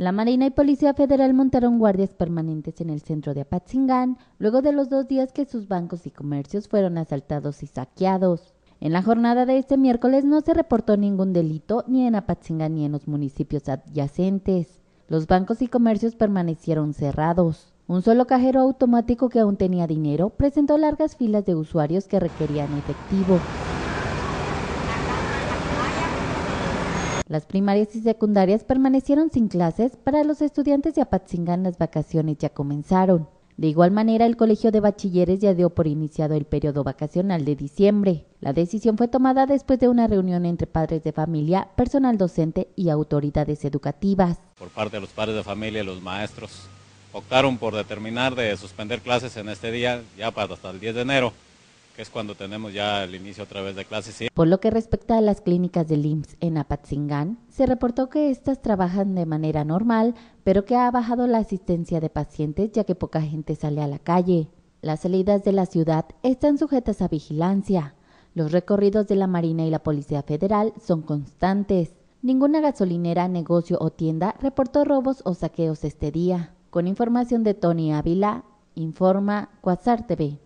La Marina y Policía Federal montaron guardias permanentes en el centro de Apatzingán luego de los dos días que sus bancos y comercios fueron asaltados y saqueados. En la jornada de este miércoles no se reportó ningún delito ni en Apatzingán ni en los municipios adyacentes. Los bancos y comercios permanecieron cerrados. Un solo cajero automático que aún tenía dinero presentó largas filas de usuarios que requerían efectivo. Las primarias y secundarias permanecieron sin clases para los estudiantes de Apatzingán las vacaciones ya comenzaron. De igual manera, el Colegio de Bachilleres ya dio por iniciado el periodo vacacional de diciembre. La decisión fue tomada después de una reunión entre padres de familia, personal docente y autoridades educativas. Por parte de los padres de familia y los maestros, optaron por determinar de suspender clases en este día ya para hasta el 10 de enero es cuando tenemos ya el inicio otra vez de clases. Por lo que respecta a las clínicas del IMSS en Apatzingán, se reportó que estas trabajan de manera normal, pero que ha bajado la asistencia de pacientes ya que poca gente sale a la calle. Las salidas de la ciudad están sujetas a vigilancia. Los recorridos de la Marina y la Policía Federal son constantes. Ninguna gasolinera, negocio o tienda reportó robos o saqueos este día. Con información de Tony Ávila, informa Quasar TV.